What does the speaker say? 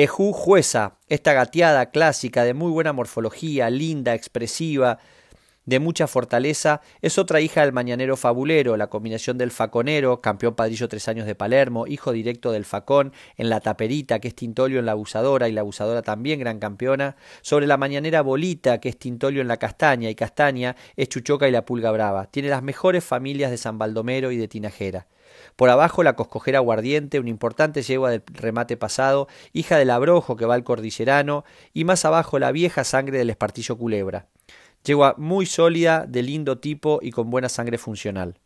Ejú Jueza, esta gateada clásica de muy buena morfología, linda, expresiva, de mucha fortaleza, es otra hija del mañanero fabulero, la combinación del faconero, campeón padrillo tres años de Palermo, hijo directo del facón, en la taperita, que es Tintolio en la abusadora, y la abusadora también gran campeona, sobre la mañanera bolita, que es Tintolio en la castaña, y castaña es Chuchoca y la pulga brava. Tiene las mejores familias de San Baldomero y de Tinajera. Por abajo la coscojera guardiente, una importante yegua del remate pasado, hija del abrojo que va al cordillerano, y más abajo la vieja sangre del espartillo culebra. Yegua muy sólida, de lindo tipo y con buena sangre funcional.